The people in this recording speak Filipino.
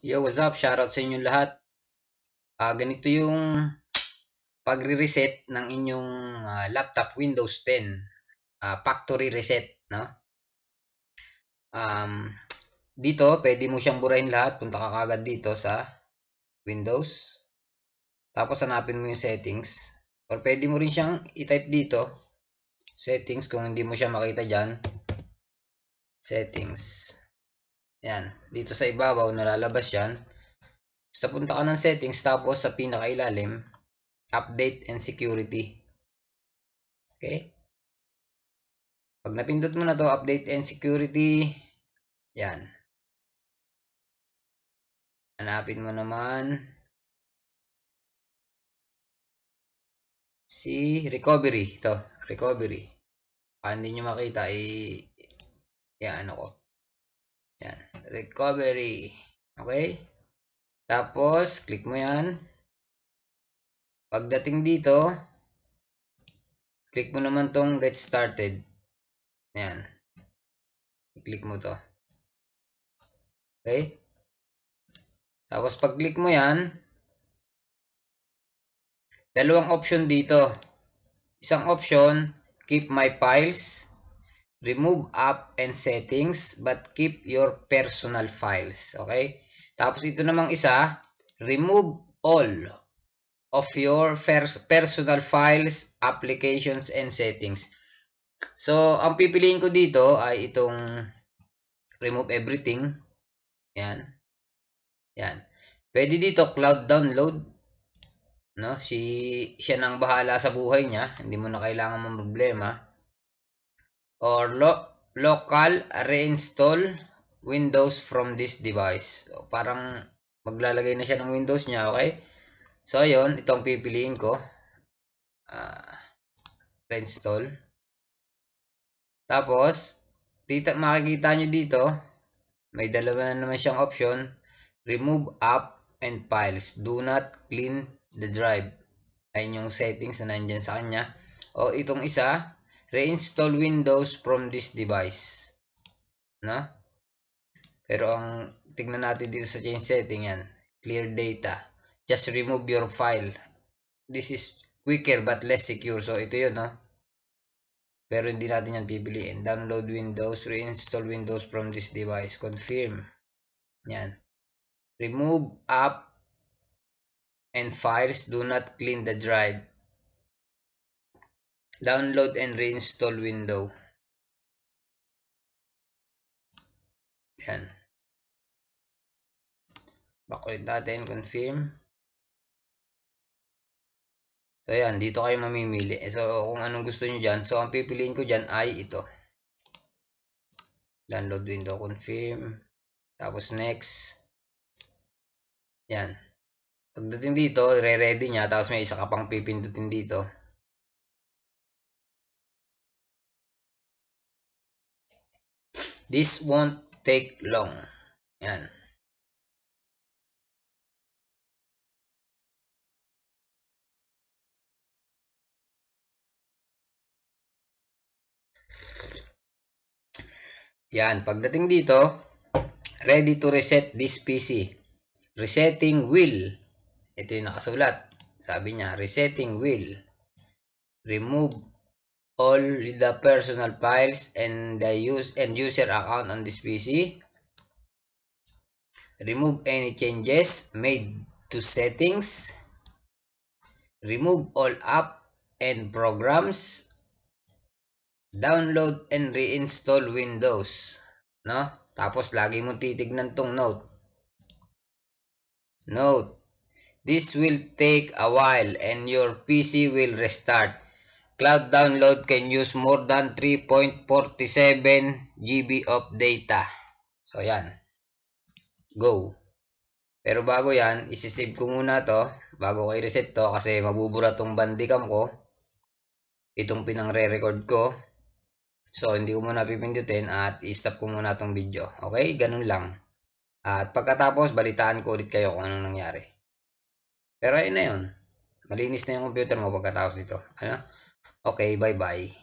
Yo, what's up? Shoutout sa inyong lahat. Uh, ganito yung pagre-reset ng inyong uh, laptop Windows 10. Uh, ah, factory reset, no? Um, dito, pwede mo siyang burahin lahat. Punta ka kagad dito sa Windows. Tapos hanapin mo yung settings. Or pwede mo rin siyang i-type dito. Settings, kung hindi mo siya makita dyan. Settings. Yan. Dito sa ibabaw, nalalabas yan. Basta punta ka ng settings, tapos sa pinakailalim, update and security. Okay? Pag napindot mo na to update and security, yan. Hanapin mo naman si recovery. Ito, recovery. Kung hindi nyo makita, i... Eh, ano ko. Yan recovery. Okay? Tapos, click mo yan. Pagdating dito, click mo naman tong get started. Ayan. I-click mo to. Okay? Tapos, pag-click mo yan, dalawang option dito. Isang option, keep my files remove app and settings but keep your personal files. Okay? Tapos ito namang isa, remove all of your personal files, applications, and settings. So, ang pipiliin ko dito ay itong remove everything. Yan. Yan. Pwede dito cloud download. No? Si, siya nang bahala sa buhay niya. Hindi mo na kailangan mong problema or lo local reinstall Windows from this device. So, parang maglalagay na siya ng Windows niya, okay? So, ayun, itong pipiliin ko. Uh, reinstall. Tapos, dito, makikita nyo dito, may dalawa na naman siyang option. Remove app and files. Do not clean the drive. Ayun yung settings na nandyan sa kanya. O itong isa, Reinstall Windows from this device. No? Pero ang tignan natin dito sa change setting yan. Clear data. Just remove your file. This is quicker but less secure. So ito yun, no? Pero hindi natin yan pipiliin. Download Windows, reinstall Windows from this device. Confirm. Yan. Remove app and files. Do not clean the drive download and reinstall window yan bakulit natin confirm so yan dito kayo mamimili eh, so kung anong gusto nyo dyan so ang pipiliin ko dyan ay ito download window confirm tapos next yan pagdating dito re-ready nya tapos may isa ka pang pipindutin dito This won't take long. Yan. Yan, pagdating dito, ready to reset this PC. Resetting will. Ito yung nakasulat. Sabi niya, resetting will. Remove all the personal files and the use and user account on this PC. Remove any changes made to settings. Remove all app and programs. Download and reinstall Windows. No? Tapos lagi mo titignan tong note. Note. This will take a while and your PC will restart cloud download can use more than 3.47 GB of data. So, yan. Go. Pero bago yan, isisave ko muna to bago ko i-reset to kasi mabubura tong bandicam ko. Itong pinang-re-record ko. So, hindi ko muna pipindutin at i-stop ko muna tong video. Okay? Ganun lang. At pagkatapos, balitaan ko ulit kayo kung anong nangyari. Pero ayun na yun. Malinis na yung computer mo pagkatapos nito. Ano? Okay, bye-bye.